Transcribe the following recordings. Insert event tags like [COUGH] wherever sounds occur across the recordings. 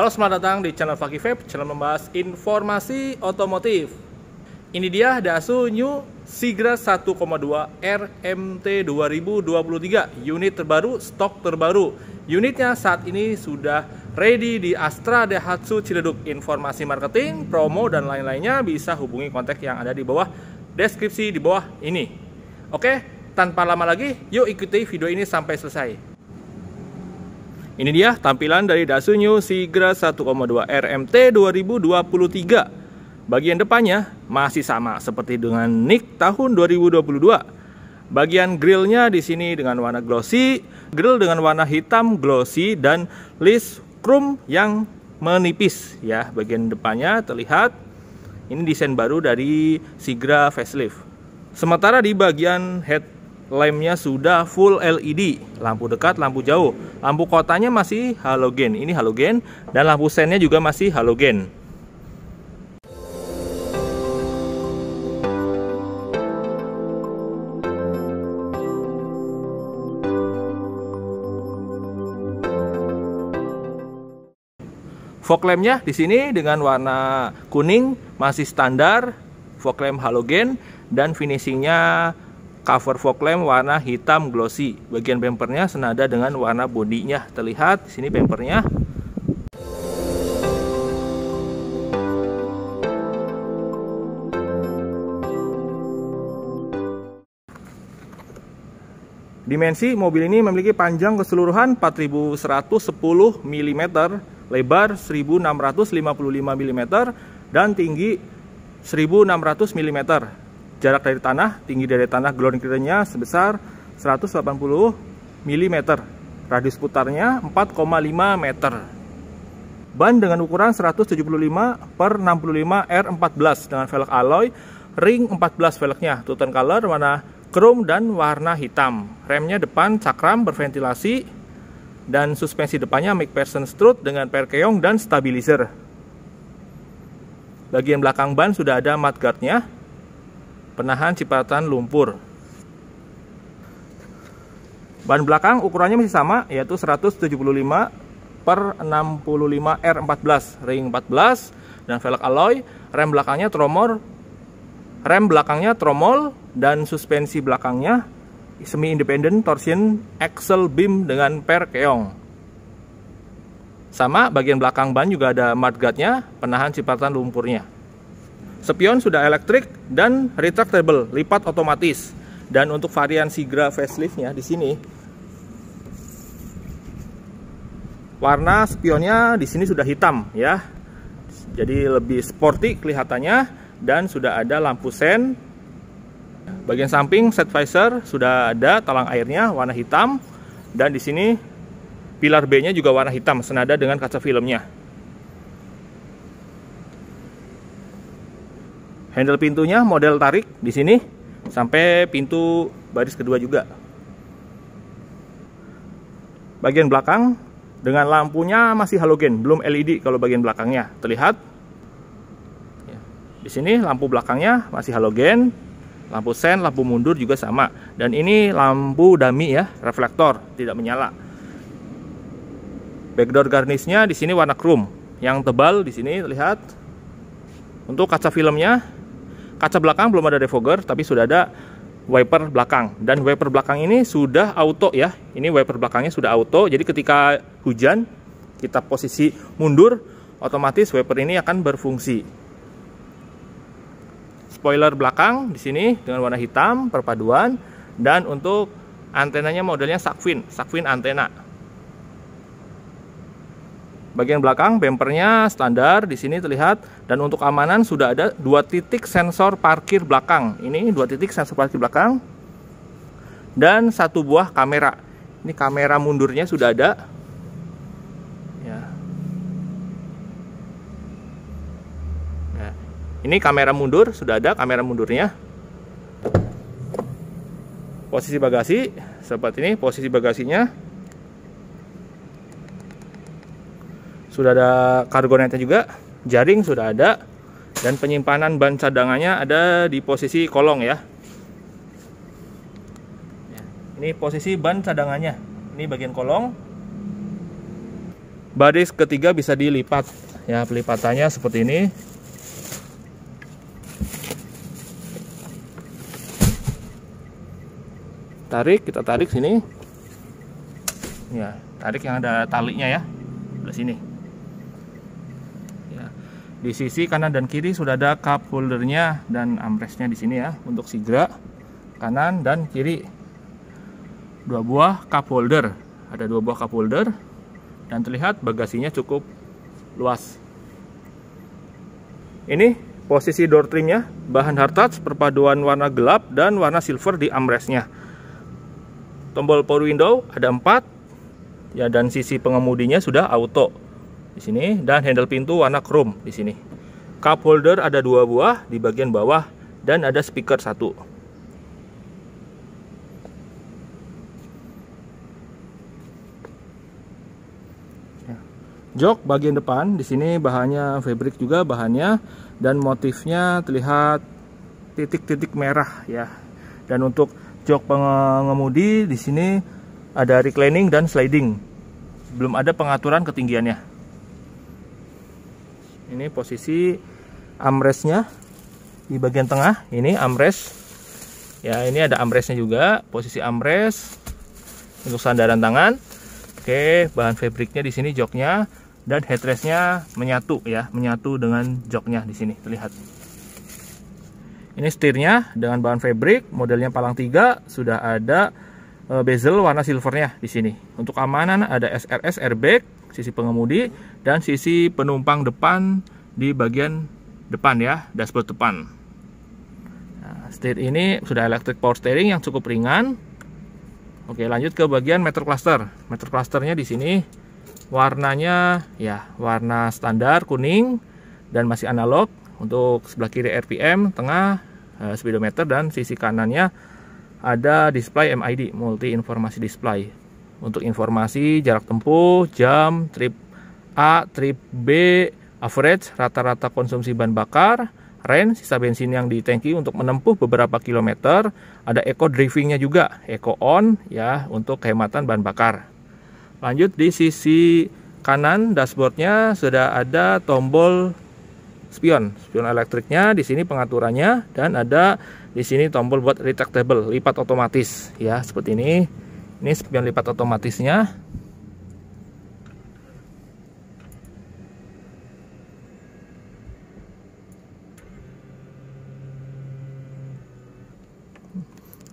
Halo selamat datang di channel Faki Vape, channel membahas informasi otomotif. Ini dia Dasu New Sigra 1,2 RMT 2023, unit terbaru, stok terbaru. Unitnya saat ini sudah ready di Astra Daihatsu Ciledug. Informasi marketing, promo dan lain-lainnya bisa hubungi kontak yang ada di bawah deskripsi di bawah ini. Oke, tanpa lama lagi, yuk ikuti video ini sampai selesai. Ini dia tampilan dari Dasunyu Sigra 1,2 RMT 2023. Bagian depannya masih sama seperti dengan Nick tahun 2022. Bagian grillnya di sini dengan warna glossy, grill dengan warna hitam glossy dan list chrome yang menipis ya. Bagian depannya terlihat ini desain baru dari Sigra facelift. Sementara di bagian head lemnya sudah full LED, lampu dekat, lampu jauh. Lampu kotanya masih halogen, ini halogen, dan lampu sennya juga masih halogen. Fog lampnya di sini dengan warna kuning masih standar, fog lamp halogen dan finishingnya Cover fog lamp warna hitam glossy. Bagian bempernya senada dengan warna bodinya. Terlihat di sini bempernya. Dimensi mobil ini memiliki panjang keseluruhan 4110 mm, lebar 1655 mm, dan tinggi 1600 mm. Jarak dari tanah, tinggi dari tanah ground clearance-nya sebesar 180 mm. Radius putarnya 4,5 meter. Ban dengan ukuran 175 per 65 R14 dengan velg alloy, ring 14 velgnya, two color warna chrome dan warna hitam. Remnya depan cakram berventilasi dan suspensi depannya McPherson strut dengan perkeong dan stabilizer. Bagian belakang ban sudah ada mudguardnya Penahan cipratan lumpur. Ban belakang ukurannya masih sama yaitu 175 per 65 R14 ring 14 dan velg alloy, rem belakangnya tromol. rem belakangnya tromol dan suspensi belakangnya semi independen torsion axle beam dengan per keong. Sama bagian belakang ban juga ada mudguard-nya, penahan cipratan lumpurnya. Spion sudah elektrik dan retractable, lipat otomatis. Dan untuk varian Sigra faceliftnya di sini warna spionnya di sini sudah hitam ya. Jadi lebih sporty kelihatannya dan sudah ada lampu sen. Bagian samping set visor sudah ada talang airnya warna hitam dan di sini pilar B-nya juga warna hitam senada dengan kaca filmnya. handle pintunya model tarik di sini sampai pintu baris kedua juga bagian belakang dengan lampunya masih halogen belum LED kalau bagian belakangnya terlihat ya. di sini lampu belakangnya masih halogen lampu sen lampu mundur juga sama dan ini lampu dami ya reflektor tidak menyala backdoor garnishnya di sini warna chrome yang tebal di sini terlihat untuk kaca filmnya Kaca belakang belum ada defogger, tapi sudah ada wiper belakang. Dan wiper belakang ini sudah auto ya. Ini wiper belakangnya sudah auto, jadi ketika hujan, kita posisi mundur, otomatis wiper ini akan berfungsi. Spoiler belakang di sini dengan warna hitam perpaduan dan untuk antenanya modelnya sakfin, sakfin antena. Bagian belakang bempernya standar di sini terlihat dan untuk keamanan sudah ada dua titik sensor parkir belakang. Ini dua titik sensor parkir belakang dan satu buah kamera. Ini kamera mundurnya sudah ada. Ya. ya. Ini kamera mundur sudah ada kamera mundurnya. Posisi bagasi seperti ini posisi bagasinya. sudah ada kargonetnya juga jaring sudah ada dan penyimpanan ban cadangannya ada di posisi kolong ya ini posisi ban cadangannya ini bagian kolong baris ketiga bisa dilipat ya pelipatannya seperti ini tarik kita tarik sini ya tarik yang ada talinya ya di sini di sisi kanan dan kiri sudah ada cup holdernya dan armrestnya di sini ya untuk Sigra kanan dan kiri. Dua buah cup holder, ada dua buah cup holder dan terlihat bagasinya cukup luas. Ini posisi door trimnya, bahan hard touch, perpaduan warna gelap dan warna silver di armrestnya. Tombol power window ada empat, ya dan sisi pengemudinya sudah auto di sini dan handle pintu warna chrome di sini. Cup holder ada dua buah di bagian bawah dan ada speaker satu. Ya. Jok bagian depan di sini bahannya fabric juga bahannya dan motifnya terlihat titik-titik merah ya. Dan untuk jok pengemudi di sini ada reclining dan sliding. Belum ada pengaturan ketinggiannya ini posisi amresnya di bagian tengah ini amres. ya ini ada amresnya juga posisi amres untuk sandaran tangan oke bahan fabriknya di sini joknya dan headrestnya menyatu ya menyatu dengan joknya di sini terlihat ini setirnya dengan bahan fabrik modelnya palang tiga sudah ada eh, bezel warna silvernya di sini untuk keamanan ada SRS airbag sisi pengemudi dan sisi penumpang depan di bagian depan ya dashboard depan nah, setir ini sudah electric power steering yang cukup ringan oke lanjut ke bagian meter cluster meter clusternya di sini warnanya ya warna standar kuning dan masih analog untuk sebelah kiri RPM tengah eh, speedometer dan sisi kanannya ada display MID multi informasi display untuk informasi jarak tempuh, jam, trip A, trip B, average, rata-rata konsumsi bahan bakar, range, sisa bensin yang di tanki untuk menempuh beberapa kilometer, ada eco drivingnya juga, eco on ya untuk kehematan bahan bakar. Lanjut di sisi kanan dashboardnya sudah ada tombol spion, spion elektriknya di sini pengaturannya dan ada di sini tombol buat retractable, lipat otomatis ya seperti ini ini spion lipat otomatisnya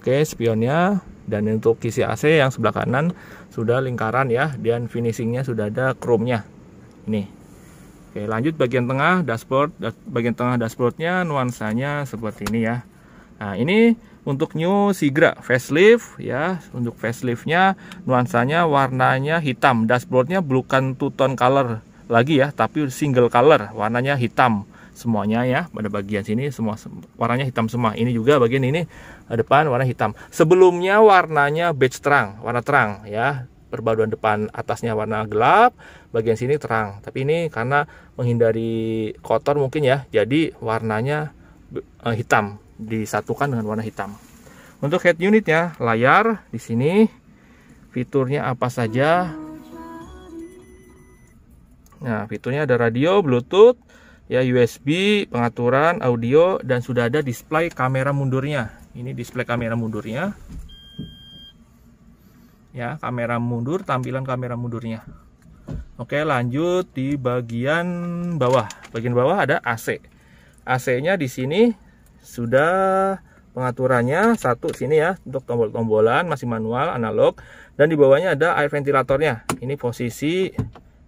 oke spionnya dan untuk kisi AC yang sebelah kanan sudah lingkaran ya dan finishingnya sudah ada chrome nya ini oke lanjut bagian tengah dashboard bagian tengah dashboardnya nuansanya seperti ini ya nah ini untuk new Sigra facelift ya untuk faceliftnya nuansanya warnanya hitam dashboardnya bukan two tone color lagi ya tapi single color warnanya hitam semuanya ya pada bagian sini semua warnanya hitam semua ini juga bagian ini eh, depan warna hitam sebelumnya warnanya beige terang warna terang ya perbaduan depan atasnya warna gelap bagian sini terang tapi ini karena menghindari kotor mungkin ya jadi warnanya eh, hitam disatukan dengan warna hitam. Untuk head unitnya layar di sini fiturnya apa saja. Nah, fiturnya ada radio, Bluetooth, ya USB, pengaturan audio dan sudah ada display kamera mundurnya. Ini display kamera mundurnya. Ya, kamera mundur, tampilan kamera mundurnya. Oke, lanjut di bagian bawah. Bagian bawah ada AC. AC-nya di sini sudah pengaturannya satu sini ya untuk tombol-tombolan masih manual analog dan di bawahnya ada air ventilatornya ini posisi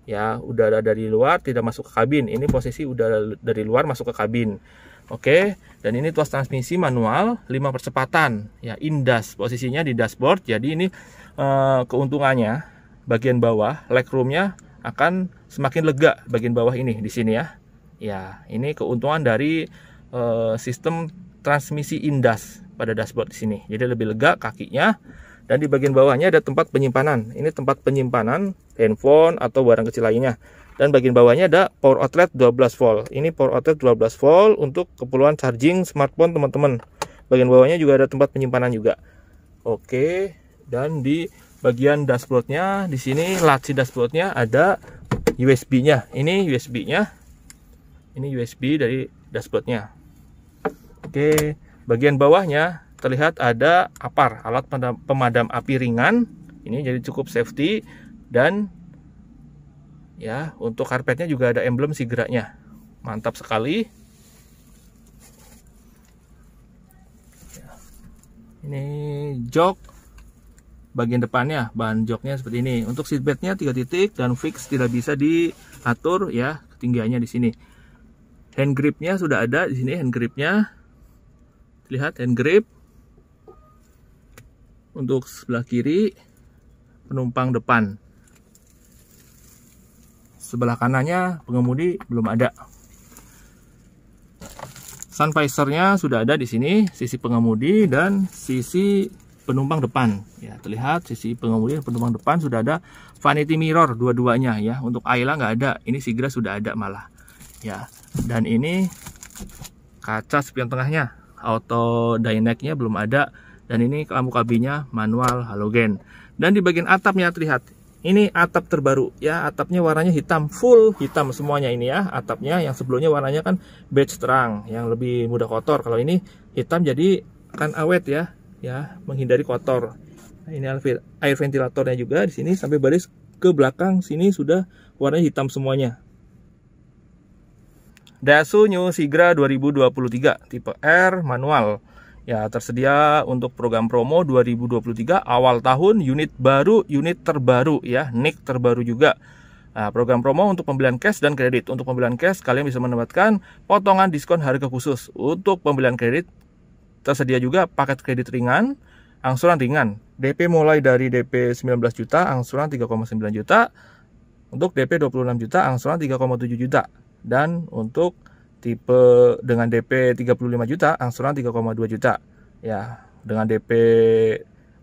ya udara dari luar tidak masuk ke kabin ini posisi udara dari luar masuk ke kabin oke dan ini tuas transmisi manual 5 percepatan ya indas posisinya di dashboard jadi ini eh, keuntungannya bagian bawah legroomnya akan semakin lega bagian bawah ini di sini ya ya ini keuntungan dari Eh, sistem transmisi indas pada dashboard di sini. Jadi lebih lega kakinya dan di bagian bawahnya ada tempat penyimpanan. Ini tempat penyimpanan handphone atau barang kecil lainnya. Dan bagian bawahnya ada power outlet 12 volt. Ini power outlet 12 volt untuk keperluan charging smartphone teman-teman. Bagian bawahnya juga ada tempat penyimpanan juga. Oke, dan di bagian dashboardnya di sini laci dashboardnya ada USB-nya. Ini USB-nya. Ini USB dari dashboardnya. Oke, bagian bawahnya terlihat ada APAR, alat pemadam api ringan. Ini jadi cukup safety dan ya, untuk karpetnya juga ada emblem si geraknya. Mantap sekali. Ini jok bagian depannya, bahan joknya seperti ini. Untuk seatbeltnya tiga titik dan fix tidak bisa diatur ya ketinggiannya di sini hand gripnya sudah ada di sini hand gripnya lihat hand grip untuk sebelah kiri penumpang depan sebelah kanannya pengemudi belum ada sun visornya sudah ada di sini sisi pengemudi dan sisi penumpang depan ya terlihat sisi pengemudi dan penumpang depan sudah ada vanity mirror dua-duanya ya untuk Ayla nggak ada ini Sigra sudah ada malah ya dan ini kaca spion tengahnya auto dynamic-nya belum ada dan ini lampu kabinnya manual halogen. Dan di bagian atapnya terlihat ini atap terbaru ya, atapnya warnanya hitam full hitam semuanya ini ya, atapnya yang sebelumnya warnanya kan beige terang yang lebih mudah kotor. Kalau ini hitam jadi akan awet ya, ya menghindari kotor. Nah, ini air ventilatornya juga di sini sampai baris ke belakang sini sudah warnanya hitam semuanya. Daihatsu New Sigra 2023 tipe R manual. Ya, tersedia untuk program promo 2023 awal tahun unit baru, unit terbaru ya, nick terbaru juga. Nah, program promo untuk pembelian cash dan kredit. Untuk pembelian cash, kalian bisa mendapatkan potongan diskon harga khusus. Untuk pembelian kredit, tersedia juga paket kredit ringan, angsuran ringan. DP mulai dari DP 19 juta, angsuran 3,9 juta. Untuk DP 26 juta, angsuran 3,7 juta dan untuk tipe dengan DP 35 juta angsuran 3,2 juta ya dengan DP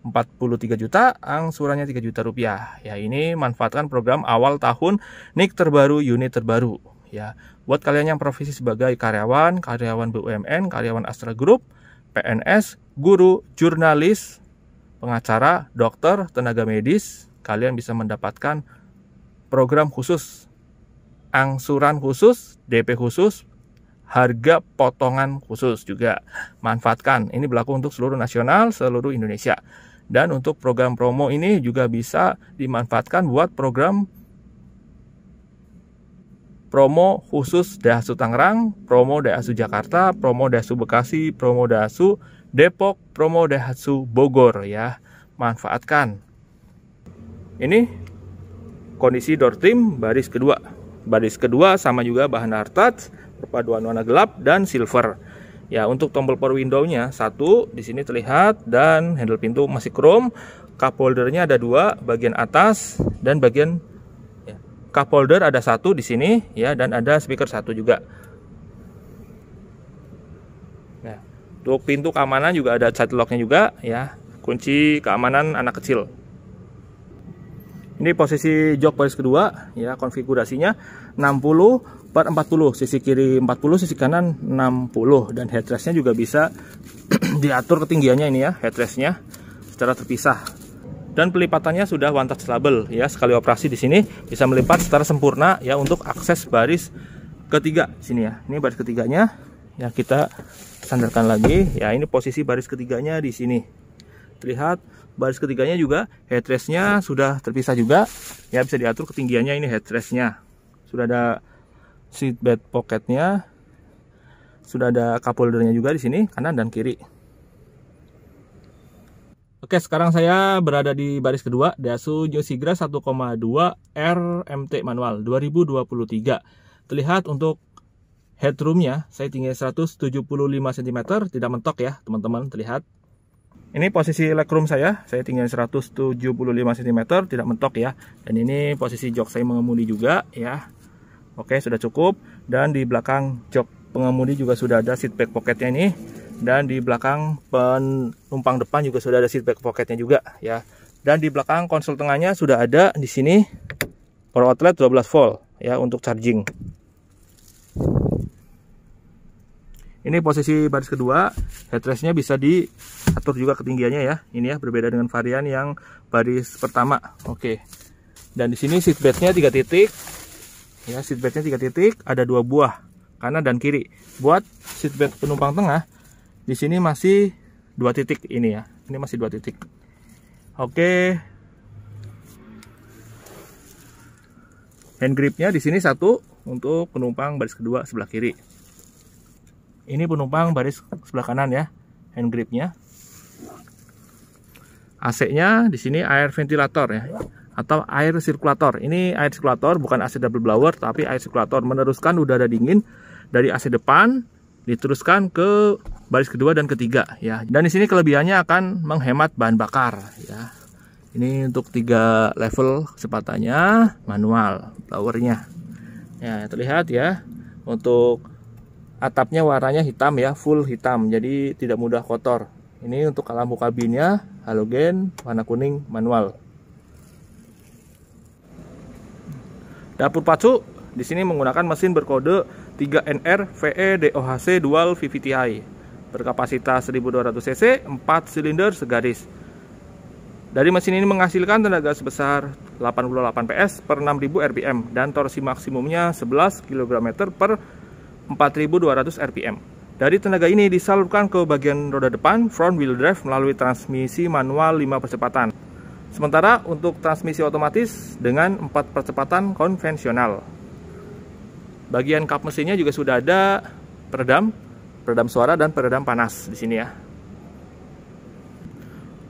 43 juta angsurannya 3 juta rupiah ya ini manfaatkan program awal tahun NIK terbaru unit terbaru ya buat kalian yang profesi sebagai karyawan karyawan BUMN karyawan Astra Group PNS guru jurnalis pengacara dokter tenaga medis kalian bisa mendapatkan program khusus angsuran khusus, DP khusus, harga potongan khusus juga. Manfaatkan. Ini berlaku untuk seluruh nasional, seluruh Indonesia. Dan untuk program promo ini juga bisa dimanfaatkan buat program promo khusus Dasu Tangerang, promo Dasu Jakarta, promo Dasu Bekasi, promo Dasu Depok, promo Dasu Bogor ya. Manfaatkan. Ini kondisi door trim baris kedua. Baris kedua sama juga bahan hard touch, perpaduan warna gelap dan silver. Ya, untuk tombol power window-nya satu di sini terlihat dan handle pintu masih chrome. Cup holder ada dua, bagian atas dan bagian ya, cup holder ada satu di sini ya dan ada speaker satu juga. Nah, untuk pintu keamanan juga ada cat lock-nya juga ya. Kunci keamanan anak kecil. Ini posisi jok baris kedua ya konfigurasinya 60 per 40 sisi kiri 40 sisi kanan 60 dan headrestnya juga bisa [CLEARS THROAT] diatur ketinggiannya ini ya headrestnya secara terpisah dan pelipatannya sudah one touch label ya sekali operasi di sini bisa melipat secara sempurna ya untuk akses baris ketiga sini ya ini baris ketiganya ya kita sandarkan lagi ya ini posisi baris ketiganya di sini terlihat baris ketiganya juga headrestnya sudah terpisah juga ya bisa diatur ketinggiannya ini headrestnya sudah ada seat belt pocketnya sudah ada cup holdernya juga di sini kanan dan kiri Oke sekarang saya berada di baris kedua Dasu Sigra 1,2 RMT manual 2023 terlihat untuk headroomnya saya tinggi 175 cm tidak mentok ya teman-teman terlihat ini posisi legroom saya, saya tinggal 175 cm, tidak mentok ya. Dan ini posisi jok saya mengemudi juga ya. Oke, sudah cukup. Dan di belakang jok pengemudi juga sudah ada seatback pocketnya ini. Dan di belakang penumpang depan juga sudah ada seatback pocketnya juga ya. Dan di belakang konsol tengahnya sudah ada di sini power outlet 12 volt ya untuk charging. Ini posisi baris kedua, headrestnya bisa diatur juga ketinggiannya ya. Ini ya berbeda dengan varian yang baris pertama. Oke. Dan di sini seatbeltnya tiga titik. Ya, seatbeltnya tiga titik, ada dua buah kanan dan kiri. Buat seatbelt penumpang tengah, di sini masih dua titik ini ya. Ini masih dua titik. Oke. Hand gripnya di sini satu untuk penumpang baris kedua sebelah kiri ini penumpang baris sebelah kanan ya hand gripnya AC-nya di sini air ventilator ya atau air sirkulator ini air sirkulator bukan AC double blower tapi air sirkulator meneruskan udara dingin dari AC depan diteruskan ke baris kedua dan ketiga ya dan di sini kelebihannya akan menghemat bahan bakar ya ini untuk tiga level kecepatannya manual blowernya ya terlihat ya untuk atapnya warnanya hitam ya full hitam jadi tidak mudah kotor ini untuk lampu kabinnya halogen warna kuning manual dapur pacu di sini menggunakan mesin berkode 3NR VE DOHC dual VVTi berkapasitas 1200 cc 4 silinder segaris dari mesin ini menghasilkan tenaga sebesar 88 PS per 6000 RPM dan torsi maksimumnya 11 kg per 4200 rpm. Dari tenaga ini disalurkan ke bagian roda depan front wheel drive melalui transmisi manual 5 percepatan. Sementara untuk transmisi otomatis dengan 4 percepatan konvensional. Bagian kap mesinnya juga sudah ada peredam, peredam suara dan peredam panas di sini ya.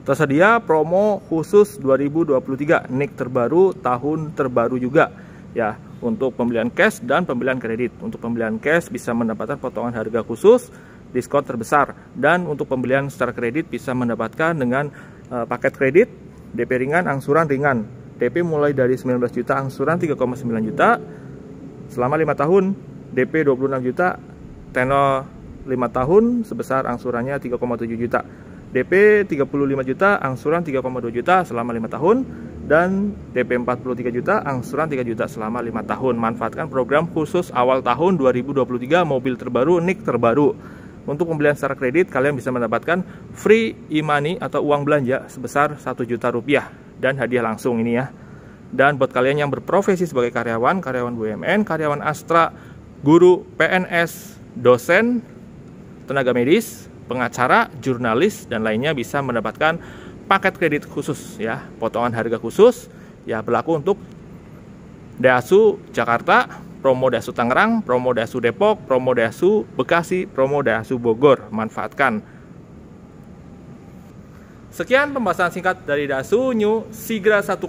Tersedia promo khusus 2023 NIK terbaru tahun terbaru juga ya untuk pembelian cash dan pembelian kredit. Untuk pembelian cash bisa mendapatkan potongan harga khusus, diskon terbesar dan untuk pembelian secara kredit bisa mendapatkan dengan uh, paket kredit, DP ringan, angsuran ringan. DP mulai dari 19 juta, angsuran 3,9 juta selama 5 tahun, DP 26 juta, tenor 5 tahun sebesar angsurannya 3,7 juta. DP 35 juta, angsuran 3,2 juta selama 5 tahun dan DP 43 juta, angsuran 3 juta selama 5 tahun. Manfaatkan program khusus awal tahun 2023 mobil terbaru, NIK terbaru. Untuk pembelian secara kredit, kalian bisa mendapatkan free e-money atau uang belanja sebesar 1 juta rupiah dan hadiah langsung ini ya. Dan buat kalian yang berprofesi sebagai karyawan, karyawan BUMN, karyawan Astra, guru, PNS, dosen, tenaga medis, pengacara, jurnalis, dan lainnya bisa mendapatkan paket kredit khusus ya, potongan harga khusus ya berlaku untuk Dasu Jakarta, promo Dasu Tangerang, promo Dasu Depok, promo Dasu Bekasi, promo Dasu Bogor. Manfaatkan. Sekian pembahasan singkat dari Dasu New Sigra 1,2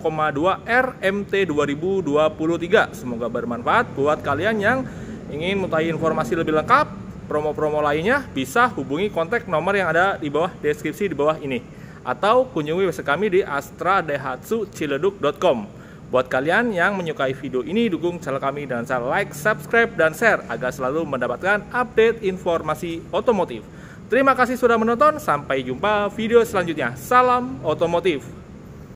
RMT 2023. Semoga bermanfaat buat kalian yang ingin mengetahui informasi lebih lengkap promo-promo lainnya bisa hubungi kontak nomor yang ada di bawah deskripsi di bawah ini atau kunjungi website kami di astradehatsuciledug.com. Buat kalian yang menyukai video ini, dukung channel kami dengan cara like, subscribe, dan share agar selalu mendapatkan update informasi otomotif. Terima kasih sudah menonton, sampai jumpa video selanjutnya. Salam otomotif!